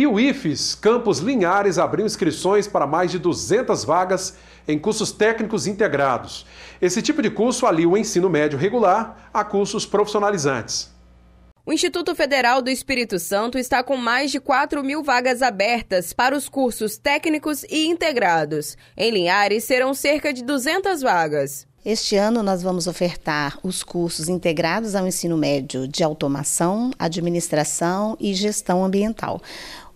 E o IFES Campos Linhares abriu inscrições para mais de 200 vagas em cursos técnicos integrados. Esse tipo de curso alia o ensino médio regular a cursos profissionalizantes. O Instituto Federal do Espírito Santo está com mais de 4 mil vagas abertas para os cursos técnicos e integrados. Em Linhares serão cerca de 200 vagas. Este ano nós vamos ofertar os cursos integrados ao ensino médio de automação, administração e gestão ambiental.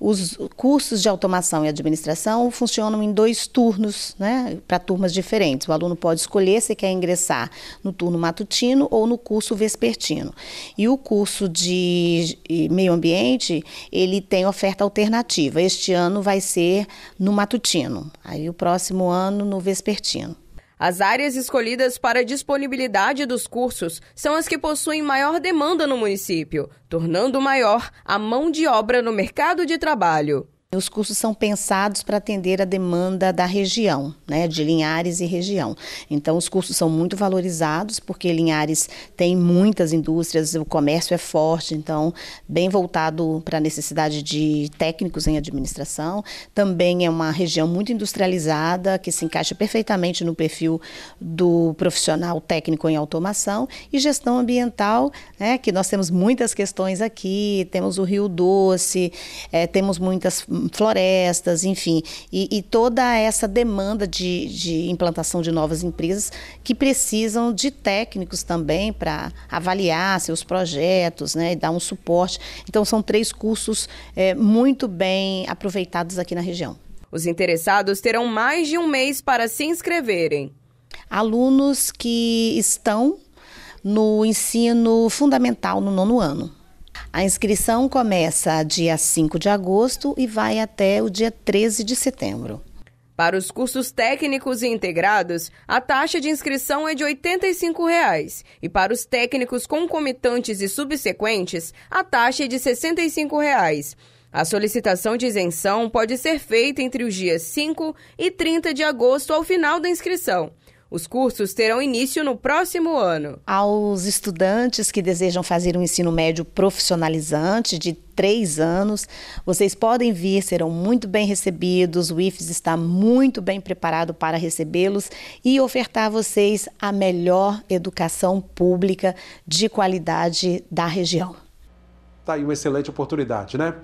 Os cursos de automação e administração funcionam em dois turnos, né, para turmas diferentes. O aluno pode escolher se quer ingressar no turno matutino ou no curso vespertino. E o curso de meio ambiente, ele tem oferta alternativa. Este ano vai ser no matutino, aí o próximo ano no vespertino. As áreas escolhidas para disponibilidade dos cursos são as que possuem maior demanda no município, tornando maior a mão de obra no mercado de trabalho. Os cursos são pensados para atender a demanda da região, né, de Linhares e região. Então, os cursos são muito valorizados, porque Linhares tem muitas indústrias, o comércio é forte, então, bem voltado para a necessidade de técnicos em administração. Também é uma região muito industrializada, que se encaixa perfeitamente no perfil do profissional técnico em automação e gestão ambiental, né, que nós temos muitas questões aqui, temos o Rio Doce, é, temos muitas florestas, enfim, e, e toda essa demanda de, de, implantação de novas empresas que precisam de técnicos também para avaliar seus projetos, né, e dar um suporte. Então são três cursos é, muito bem aproveitados aqui na região. Os interessados terão mais de um mês para se inscreverem. Alunos que estão no ensino fundamental no nono ano. A inscrição começa dia 5 de agosto e vai até o dia 13 de setembro. Para os cursos técnicos e integrados, a taxa de inscrição é de R$ 85,00. reais, e para os técnicos concomitantes e subsequentes, a taxa é de R$ 65,00. Reais. A solicitação de isenção pode ser feita entre os dias 5 e 30 de agosto ao final da inscrição. Os cursos terão início no próximo ano. Aos estudantes que desejam fazer um ensino médio profissionalizante de três anos, vocês podem vir, serão muito bem recebidos. O IFES está muito bem preparado para recebê-los e ofertar a vocês a melhor educação pública de qualidade da região. Tá aí uma excelente oportunidade, né?